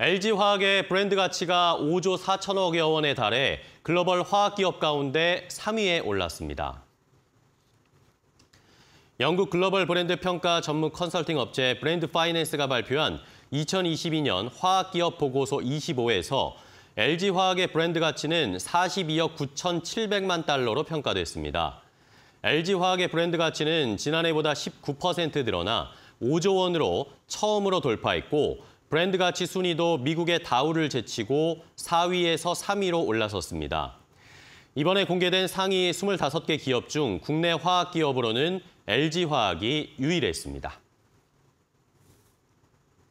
LG화학의 브랜드 가치가 5조 4천억여 원에 달해 글로벌 화학기업 가운데 3위에 올랐습니다. 영국 글로벌 브랜드 평가 전문 컨설팅 업체 브랜드 파이낸스가 발표한 2022년 화학기업 보고서 25에서 LG화학의 브랜드 가치는 42억 9,700만 달러로 평가됐습니다. LG화학의 브랜드 가치는 지난해보다 19% 늘어나 5조 원으로 처음으로 돌파했고 브랜드 가치 순위도 미국의 다우를 제치고 4위에서 3위로 올라섰습니다. 이번에 공개된 상위 25개 기업 중 국내 화학 기업으로는 LG화학이 유일했습니다.